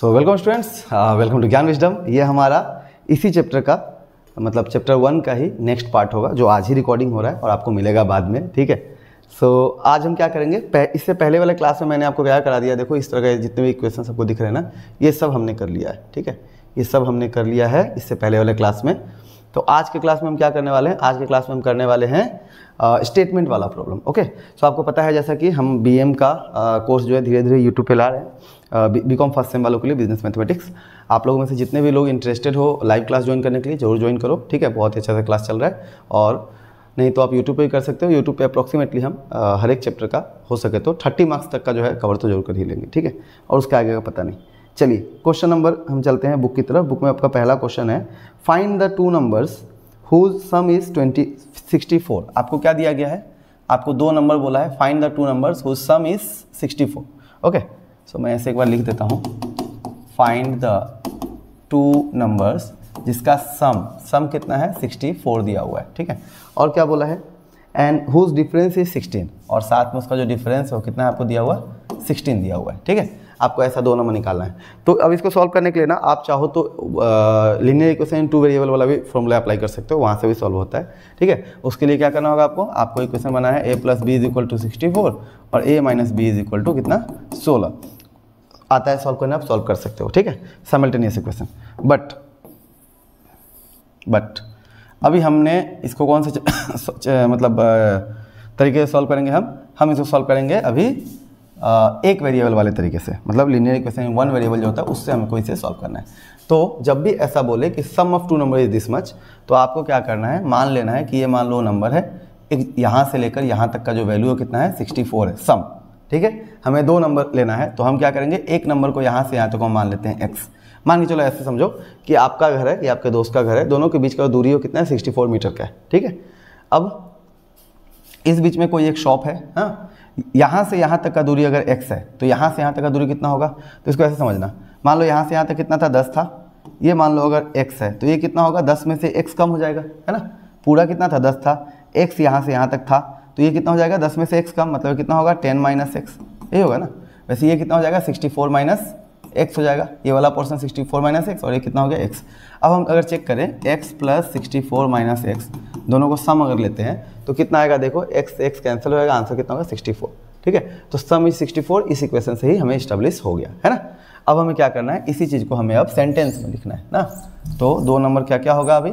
so welcome students welcome to Gyan wisdom ये हमारा इसी चैप्टर का मतलब चैप्टर वन का ही नेक्स्ट पार्ट होगा जो आज ही रिकॉर्डिंग हो रहा है और आपको मिलेगा बाद में ठीक है सो so, आज हम क्या करेंगे पह, इससे पहले वाले क्लास में मैंने आपको क्या करा दिया देखो इस तरह के जितने भी इक्वेशन आपको दिख रहे हैं ना ये सब हमने कर लिया है ठीक है ये सब हमने कर लिया है इससे पहले वाले क्लास में तो आज के क्लास में हम क्या करने वाले हैं आज के क्लास में हम करने वाले हैं स्टेटमेंट वाला प्रॉब्लम ओके सो आपको पता है जैसा कि हम बीएम का कोर्स जो है धीरे धीरे यूट्यूब पे ला रहे हैं बी कॉम फर्स्ट सेम वालों के लिए बिजनेस मैथमेटिक्स आप लोगों में से जितने भी लोग इंटरेस्टेड हो लाइव क्लास ज्वाइन करने के लिए जरूर ज्वाइन करो ठीक है बहुत ही अच्छा सा क्लास चल रहा है और नहीं तो आप यूट्यूब पर ही कर सकते हो यूट्यूब पर अप्रॉक्सीमेटली हम हर एक चैप्टर का हो सके तो थर्टी मार्क्स तक का जो है कवर तो जरूर कर ही लेंगे ठीक है और उसके आगे का पता नहीं चलिए क्वेश्चन नंबर हम चलते हैं बुक की तरफ बुक में आपका पहला क्वेश्चन है find the two numbers whose sum is twenty sixty four आपको क्या दिया गया है आपको दो नंबर बोला है find the two numbers whose sum is sixty four okay so मैं ऐसे एक बार लिख देता हूँ फाइंड द टू नंबर्स जिसका सम सम कितना है सिक्सटी फोर दिया हुआ है ठीक है और क्या बोला है and whose difference is sixteen और साथ में उसका जो डिफरेंस है वो कितना आपको दिया हुआ सिक्सटीन दिया हुआ है ठीक है आपको ऐसा दो नंबर निकालना है तो अब इसको सॉल्व करने के लिए ना आप चाहो तो लिनियर इक्वेशन टू वेरिएबल वाला भी फॉर्मूला अप्लाई कर सकते हो वहाँ से भी सॉल्व होता है ठीक है उसके लिए क्या करना होगा आपको आपको इक्वेशन बनाना है A plus B is equal to sixty four और A minus B is equal to कितना सोलह आता है सॉल्व करना आप सॉल्व कर सकते हो ठीक है समल्टेनियस इक्वेशन बट बट अभी हमने इसको कौन से मतलब तरीके से सॉल्व करेंगे हम हम इसको सॉल्व करेंगे अभी एक वेरिएबल वाले तरीके से मतलब लीनियर इक्वेशन वन वेरिएबल जो होता है उससे हमको इसे सॉल्व करना है तो जब भी ऐसा बोले कि sum of two number is this much तो आपको क्या करना है मान लेना है कि ये मान लो नंबर है एक यहाँ से लेकर यहाँ तक का जो वैल्यू है कितना है 64 है सम ठीक है हमें दो नंबर लेना है तो हम क्या करेंगे एक नंबर को यहाँ से यहाँ तक तो हम मान लेते हैं एक्स मान के चलो ऐसे समझो कि आपका घर है या आपके दोस्त का घर है दोनों के बीच का दूरी हो कितना है सिक्सटी मीटर का है ठीक है अब इस बीच में कोई एक शॉप है हाँ यहाँ से यहाँ तक का दूरी अगर x है तो यहाँ से यहाँ तक का दूरी कितना होगा तो इसको ऐसे समझना मान लो यहाँ से यहाँ तक कितना था दस था ये मान लो अगर x है तो ये कितना होगा दस में से x कम हो जाएगा है ना पूरा कितना था दस था x यहाँ से यहाँ तक था तो ये कितना हो जाएगा दस में से x कम मतलब कितना होगा टेन माइनस एक्स यही होगा ना वैसे ये कितना हो जाएगा सिक्सटी फोर माइनस एक्स हो जाएगा ये वाला portion sixty four minus X और ये कितना हो गया एक्स अब हम अगर चेक करें X plus sixty four minus X दोनों को सम अगर लेते हैं तो कितना आएगा देखो एक्स एक्स कैंसिल जाएगा आंसर कितना होगा सिक्सटी फोर ठीक है तो सम इज सिक्सटी फोर इस इक्वेशन से ही हमें स्टेब्लिश हो गया है ना अब हमें क्या करना है इसी चीज़ को हमें अब सेंटेंस में लिखना है ना तो दो नंबर क्या क्या होगा अभी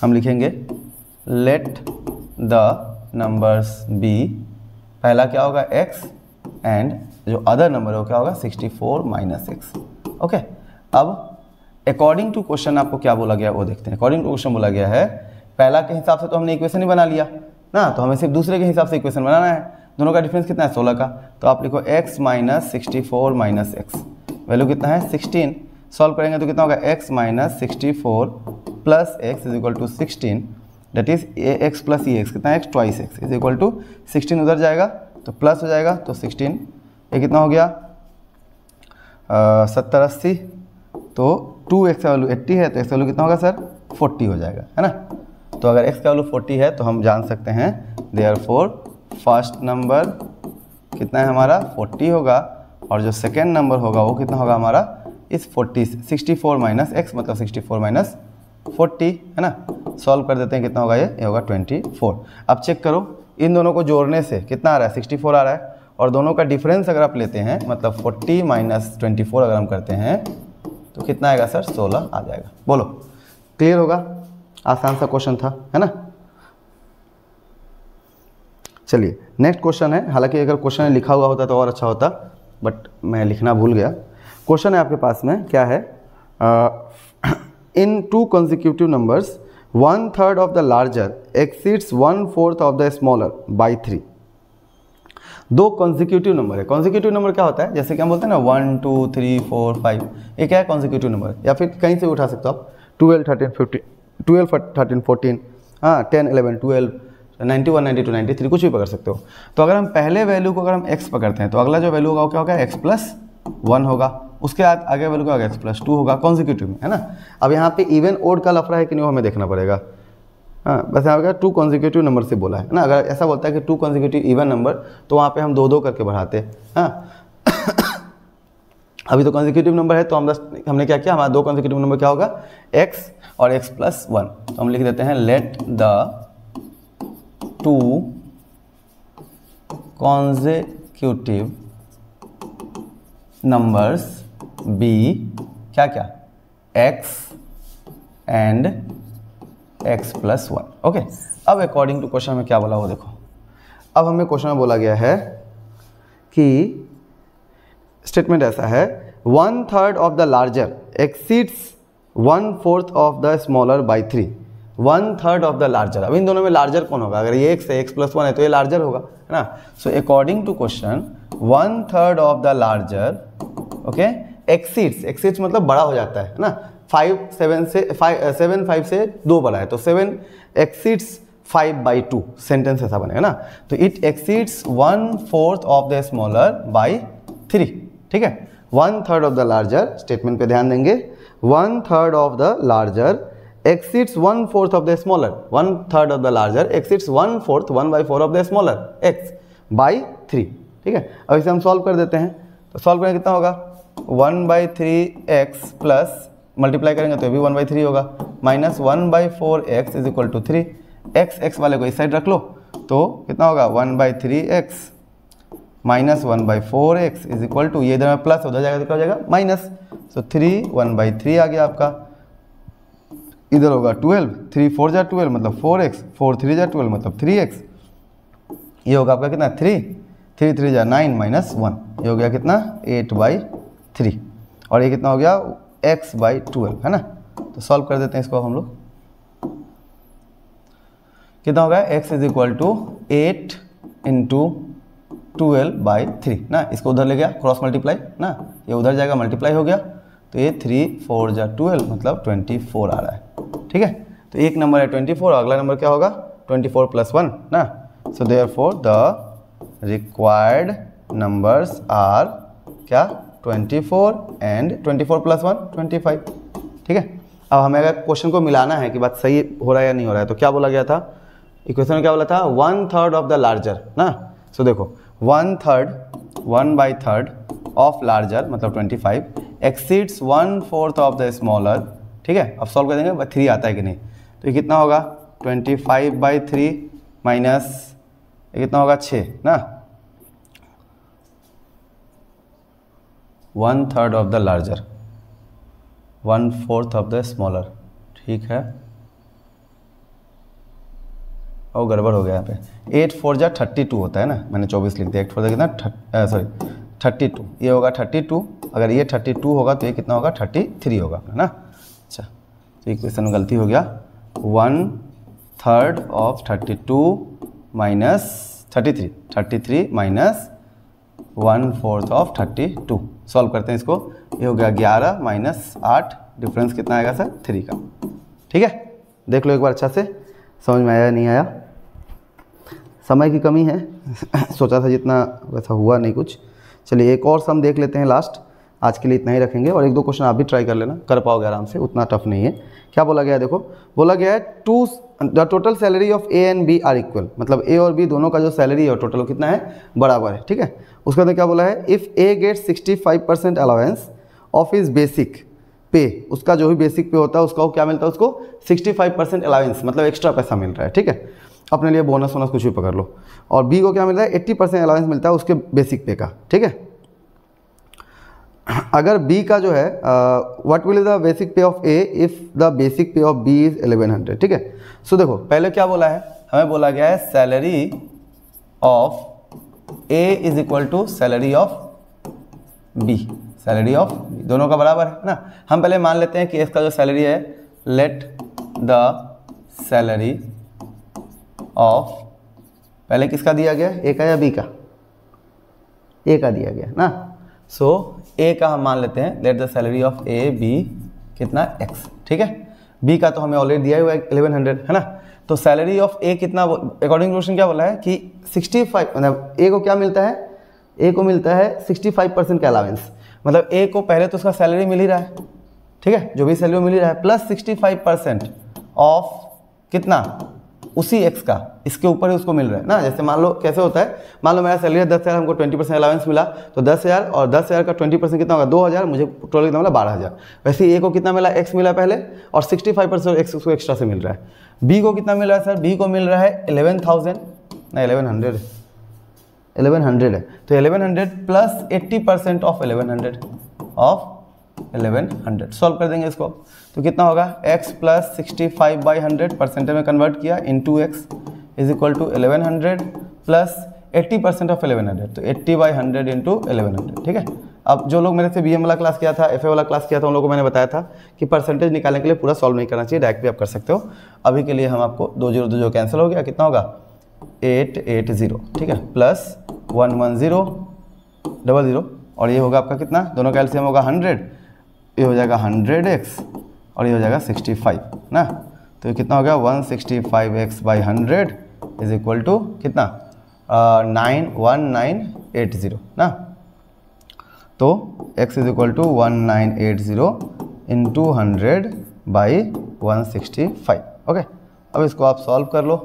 हम लिखेंगे लेट द नंबर्स बी पहला क्या होगा एक्स एंड जो अदर नंबर है वो क्या होगा sixty four minus six okay अब अकॉर्डिंग टू क्वेश्चन आपको क्या बोला गया वो देखते हैं अकॉर्डिंग टू क्वेश्चन बोला गया है पहला के हिसाब से तो हमने इक्वेशन ही बना लिया ना तो हमें सिर्फ दूसरे के हिसाब से इक्वेशन बनाना है दोनों का डिफरेंस कितना है सोलह का तो आप लिखो X minus sixty four minus X value कितना है सिक्सटीन सॉल्व करेंगे तो कितना होगा X minus sixty four plus X is equal to sixteen that is a X plus E X कितना है X twice X is equal to sixteen उधर जाएगा तो प्लस हो जाएगा तो सिक्सटीन ये कितना हो गया सत्तर अस्सी तो टू एक्स का वैल्यू एट्टी है तो एक्स वैल्यू कितना होगा सर फोर्टी हो जाएगा है ना तो अगर एक्स का वैल्यू फोर्टी है तो हम जान सकते हैं आर फोर फर्स्ट नंबर कितना है हमारा फोर्टी होगा और जो सेकेंड नंबर होगा वो कितना होगा हमारा इस forty sixty four minus X मतलब सिक्सटी फोर माइनस फोर्टी है ना सॉल्व कर देते हैं कितना होगा ये ये होगा ट्वेंटी फोर अब चेक करो इन दोनों को जोड़ने से कितना आ रहा है सिक्सटी फोर आ रहा है और दोनों का डिफरेंस अगर आप लेते हैं मतलब 40 माइनस ट्वेंटी अगर हम करते हैं तो कितना आएगा सर 16 आ जाएगा बोलो क्लियर होगा आसान सा क्वेश्चन था है ना चलिए नेक्स्ट क्वेश्चन है हालांकि अगर क्वेश्चन लिखा हुआ होता तो और अच्छा होता बट मैं लिखना भूल गया क्वेश्चन है आपके पास में क्या है in two consecutive numbers one third of the larger exceeds one fourth of the smaller by three दो कॉन्जिक्यूटिव नंबर है कॉन्जिक्यूटिव नंबर क्या होता है जैसे कि हम बोलते हैं ना one two three four five ये क्या है कॉन्जिक्यूटिव नंबर या फिर कहीं से उठा सकते हो आप twelve thirteen fifteen twelve thirteen fourteen हाँ ten eleven twelve ninety one ninety two ninety three कुछ भी पकड़ सकते हो तो अगर हम पहले वैल्यू को अगर हम एक्स पकड़ते हैं तो अगला जो वैल्यू होगा वो क्या होगा एक्स प्लस वन होगा उसके बाद आगे वैल्यू का एक्स प्लस टू होगा कॉन्जिक्यूटिव में है ना अब यहाँ पे इवन ओड का लफड़ा है कि नहीं वो हमें देखना पड़ेगा हाँ बस यहाँ क्या टू कॉन्जिक्यूटिव नंबर से बोला है ना अगर ऐसा बोलता है कि टू कॉन्जिक्यूटिव इवन नंबर तो वहाँ पे हम दो दो करके बढ़ाते हैं हाँ अभी तो कॉन्जिक्यूटिव नंबर है तो हम दस हमने क्या किया हमारा दो कॉन्जिक्यूटिव नंबर क्या होगा x और x प्लस वन तो हम लिख देते हैं let the two consecutive numbers be क्या क्या X and X plus one okay अब अकॉर्डिंग टू क्वेश्चन में क्या बोला वो देखो अब हमें क्वेश्चन में बोला गया है कि स्टेटमेंट ऐसा है one third of the larger exceeds one fourth of the smaller by three one third of the larger अब इन दोनों में लार्जर कौन होगा अगर ये एक से एक्स प्लस वन है तो ये लार्जर होगा है ना so according to question one third of the larger okay exceeds exceeds मतलब बड़ा हो जाता है ना फाइव सेवन से फाइव सेवन फाइव से दो बड़ा है तो seven exceeds five by two sentence ऐसा बनेगा ना तो it exceeds one fourth of the smaller by three ठीक है one third of the larger statement पे ध्यान देंगे one third of the larger exceeds one fourth of the smaller one third of the larger exceeds one fourth one by four of the smaller X by three ठीक है अब इसे हम solve कर देते हैं तो सॉल्व करना कितना होगा one by three X plus multiply करेंगे तो ये भी वन बाई थ्री होगा minus one by four X is equal to three X X वाले को इस साइड रख लो तो कितना होगा one by three X minus one by four X is equal to ये इधर में प्लस उधर जाएगा तो क्या हो जाएगा minus so three one by three आ गया आपका इधर होगा ट्वेल्व थ्री फोर जा ट्वेल्व मतलब फोर एक्स फोर थ्री जा ट्वेल्व मतलब थ्री एक्स ये होगा आपका कितना थ्री थ्री थ्री जा नाइन माइनस वन ये हो गया कितना एट बाई थ्री और ये कितना हो गया एक्स बाई ट्वेल्व है ना तो सॉल्व कर देते हैं इसको हम लोग कितना होगा X is equal to eight into twelve by three ना इसको उधर ले गया क्रॉस मल्टीप्लाई ना ये उधर जाएगा मल्टीप्लाई हो गया तो ये थ्री फोर जा ट्वेल्व मतलब ट्वेंटी फोर आ रहा है ठीक है तो एक नंबर है ट्वेंटी फोर अगला नंबर क्या होगा ट्वेंटी फोर प्लस वन ना so there four the required numbers are क्या 24 एंड 24 प्लस वन ट्वेंटी ठीक है अब हमें अगर क्वेश्चन को मिलाना है कि बात सही हो रहा है या नहीं हो रहा है तो क्या बोला गया था इक्वेशन में क्या बोला था one third of the larger ना सो देखो one third one by third of larger मतलब 25 five exceeds one fourth of the smaller ठीक है अब सॉल्व कर देंगे थ्री आता है कि नहीं तो ये कितना होगा twenty five by three minus ये कितना होगा छः ना one third of the larger one fourth of the smaller ठीक है और गड़बड़ हो गया यहाँ पे एट फोर जा थर्टी टू होता है ना मैंने चौबीस लिख दिया एट फोर जा कितना सॉरी थर्टी टू ये होगा थर्टी टू अगर ये थर्टी टू होगा तो ये कितना होगा थर्टी थ्री होगा है ना अच्छा तो एक क्वेश्चन में गलती हो गया one third of thirty two minus thirty three thirty three minus one fourth of thirty two solve करते हैं इसको ये हो गया ग्यारह माइनस आठ डिफरेंस कितना आएगा सर थ्री का ठीक है देख लो एक बार अच्छा से समझ में आया नहीं आया समय की कमी है सोचा था जितना वैसा हुआ नहीं कुछ चलिए एक और सम देख लेते हैं लास्ट आज के लिए इतना ही रखेंगे और एक दो क्वेश्चन आप भी ट्राई कर लेना कर पाओगे आराम से उतना टफ नहीं है क्या बोला गया है देखो बोला गया है to the total salary of A and B are equal मतलब ए और बी दोनों का जो सैलरी है टोटल कितना है बराबर है ठीक है उसके अंदर क्या बोला है if A get sixty five percent allowance of is basic pay उसका जो भी बेसिक पे होता है उसका वो क्या मिलता है उसको 65 परसेंट अलावेंस मतलब एक्स्ट्रा पैसा मिल रहा है ठीक है अपने लिए बोनस वोनस कुछ भी पकड़ लो और बी को क्या मिल रहा है 80 परसेंट अलावेंस मिलता है उसके बेसिक पे का ठीक है अगर बी का जो है what will is the basic pay of A if the basic pay of B is 1100 hundred ठीक है सो देखो पहले क्या बोला है हमें बोला गया है salary of A is equal to salary of B salary of B दोनों का बराबर है ना हम पहले मान लेते हैं कि इसका जो सैलरी है लेट द सैलरी ऑफ पहले किसका दिया गया ए का या बी का ए का दिया गया ना सो ए का हम मान लेते हैं let the salary of A B कितना एक्स ठीक है बी का तो हमें ऑलरेडी दिया हुआ है एलेवन हंड्रेड है ना तो सैलरी ऑफ ए कितना अकॉर्डिंग क्वेश्चन क्या बोला है कि सिक्सटी फाइव मतलब ए को क्या मिलता है ए को मिलता है सिक्सटी फाइव परसेंट का अलावेंस मतलब ए को पहले तो उसका सैलरी मिल ही रहा है ठीक है जो भी सैलरी मिल ही रहा है plus sixty five percent of कितना उसी एक्स का इसके ऊपर ही उसको मिल रहा है ना जैसे मान लो कैसे होता है मान लो मेरा सैलरी है दस हज़ार हमको ट्वेंटी परसेंट अलाउंस मिला तो दस हज़ार और दस हज़ार का ट्वेंटी परसेंट कितना होगा दो हज़ार मुझे टोटल कितना मिला बारह हज़ार वैसे ए को कितना मिला एक्स मिला पहले और सिक्सटी फाइव परसेंट एक्स उसको एक्स्ट्रा से मिल रहा है बी को कितना मिल रहा है सर बी को मिल रहा है एलेवन थाउजेंड ना एलेवन हंड्रेड एलेवन हंड्रेड है तो eleven hundred plus eighty percent of eleven hundred of eleven hundred solve कर देंगे इसको तो कितना होगा x plus sixty five by hundred percentage में कन्वर्ट किया into X is equal to eleven hundred plus eighty percent of eleven hundred तो eighty by hundred into eleven hundred ठीक है अब जो लोग मेरे से बी वाला क्लास किया था एफ वाला क्लास किया था उन लोगों को मैंने बताया था कि परसेंटेज निकालने के लिए पूरा सॉल्व नहीं करना चाहिए डायरेक्ट भी आप कर सकते हो अभी के लिए हम आपको दो जीरो दो जीरो कैंसिल हो गया कितना होगा एट एट ज़ीरो ठीक है plus one one zero double zero और ये होगा आपका कितना दोनों का एल्सियम होगा हंड्रेड ये हो जाएगा हंड्रेड एक्स और ये हो जाएगा सिक्सटी फाइव ना तो ये कितना हो गया one sixty five X by hundred is equal to कितना nine one nine eight zero ना तो x is equal to one nine eight zero into hundred by one sixty five okay अब इसको आप सॉल्व कर लो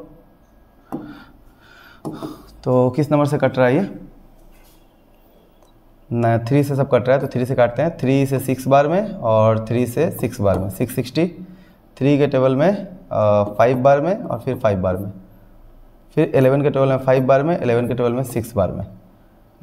तो किस number से कट रहा है ये थ्री से सब कट रहा है तो थ्री से काटते हैं थ्री से सिक्स बार में और थ्री से सिक्स बार में सिक्स सिक्सटी थ्री के टेबल में फाइव बार में और फिर फाइव बार में फिर एलेवन के टेबल में फाइव बार में एलेवन के टेबल में सिक्स बार में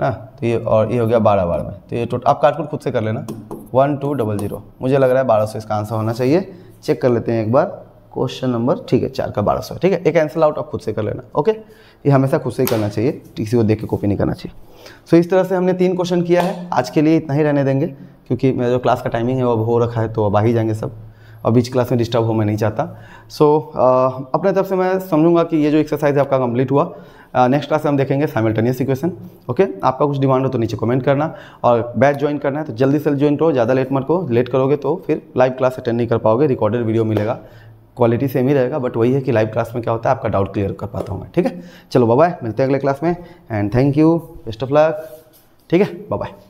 ना तो ये और ये हो गया बारह बार में तो ये टोटल आप काटकुट खुद से कर लेना वन टू डबल ज़ीरो मुझे लग रहा है बारह सौ इसका आंसर होना चाहिए चेक कर लेते हैं एक बार क्वेश्चन नंबर ठीक है चार का बारह सौ ठीक है एक कैंसिल आउट आप खुद से कर लेना ओके ये हमेशा खुद से ही करना चाहिए किसी को देख के कॉपी नहीं करना चाहिए सो इस तरह से हमने तीन क्वेश्चन किया है आज के लिए इतना ही रहने देंगे क्योंकि मेरा जो क्लास का टाइमिंग है वो अब हो रखा है तो अब आ ही जाएंगे सब और बीच क्लास में डिस्टर्ब हो मैं नहीं चाहता सो so, अपने तरफ से मैं समझूंगा कि ये जो एक्सरसाइज है आपका कंप्लीट हुआ नेक्स्ट क्लास में हम देखेंगे साइमल्टेनियस इक्वेशन ओके आपका कुछ डिमांड हो तो नीचे कमेंट करना और बैच ज्वाइन करना है तो जल्दी से ज्वाइन करो ज़्यादा लेट मत करो लेट करोगे तो फिर लाइव क्लास अटेंड नहीं कर पाओगे रिकॉर्डेड वीडियो मिलेगा क्वालिटी सेम ही रहेगा बट वही है कि लाइव क्लास में क्या होता है आपका डाउट क्लियर कर पाता हूँ मैं ठीक है चलो बाय मिलते हैं अगले क्लास में and thank you best of luck ठीक है बाय